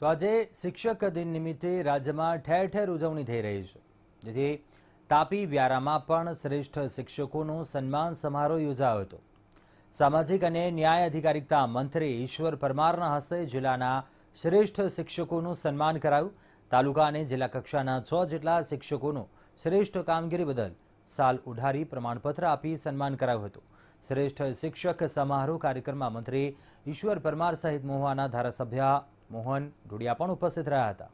તો આજે શિક્ષક દિન નિમિત્તે રાજ્યમાં ઠેર ઠેર ઉજવણી થઈ રહી છે જેથી તાપી વ્યારામાં પણ શ્રેષ્ઠ શિક્ષકોનો સન્માન સમારોહ યોજાયો હતો સામાજિક અને ન્યાય અધિકારિકતા મંત્રી ઈશ્વર પરમારના હસ્તે જિલ્લાના શ્રેષ્ઠ શિક્ષકોનું સન્માન કરાયું તાલુકા અને જિલ્લા કક્ષાના છ જેટલા શિક્ષકોનું શ્રેષ્ઠ કામગીરી બદલ સાલ ઉઢારી પ્રમાણપત્ર આપી સન્માન કરાયું હતું શ્રેષ્ઠ શિક્ષક સમારોહ કાર્યક્રમમાં મંત્રી ઈશ્વર પરમાર સહિત મોહાના ધારાસભ્ય મોહન ઢોડિયા પણ ઉપસ્થિત રહ્યા હતા